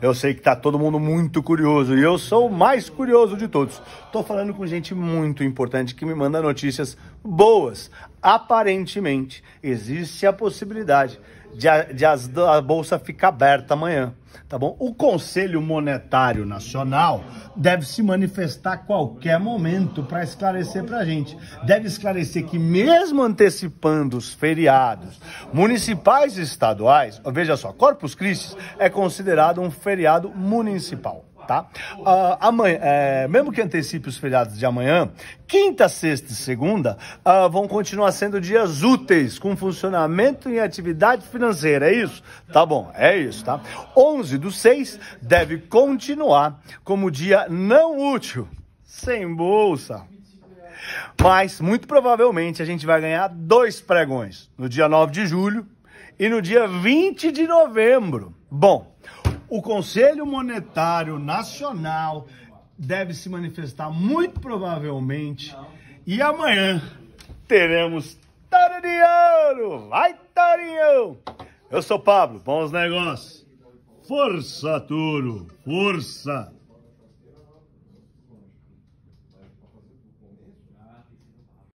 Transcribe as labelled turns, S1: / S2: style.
S1: Eu sei que tá todo mundo muito curioso e eu sou o mais curioso de todos. Tô falando com gente muito importante que me manda notícias boas aparentemente existe a possibilidade de a, de as, a bolsa ficar aberta amanhã, tá bom? O Conselho Monetário Nacional deve se manifestar a qualquer momento para esclarecer para a gente. Deve esclarecer que mesmo antecipando os feriados municipais e estaduais, veja só, Corpus Christi é considerado um feriado municipal tá? Uh, amanhã, é, mesmo que antecipe os feriados de amanhã, quinta, sexta e segunda uh, vão continuar sendo dias úteis, com funcionamento e atividade financeira, é isso? Tá bom, é isso, tá? 11 do 6 deve continuar como dia não útil, sem bolsa. Mas, muito provavelmente, a gente vai ganhar dois pregões, no dia 9 de julho e no dia 20 de novembro. Bom, o Conselho Monetário Nacional deve se manifestar muito provavelmente. E amanhã teremos Tarariano! Vai, Tarinhão! Eu sou Pablo, bons negócios! Força, Turo! Força!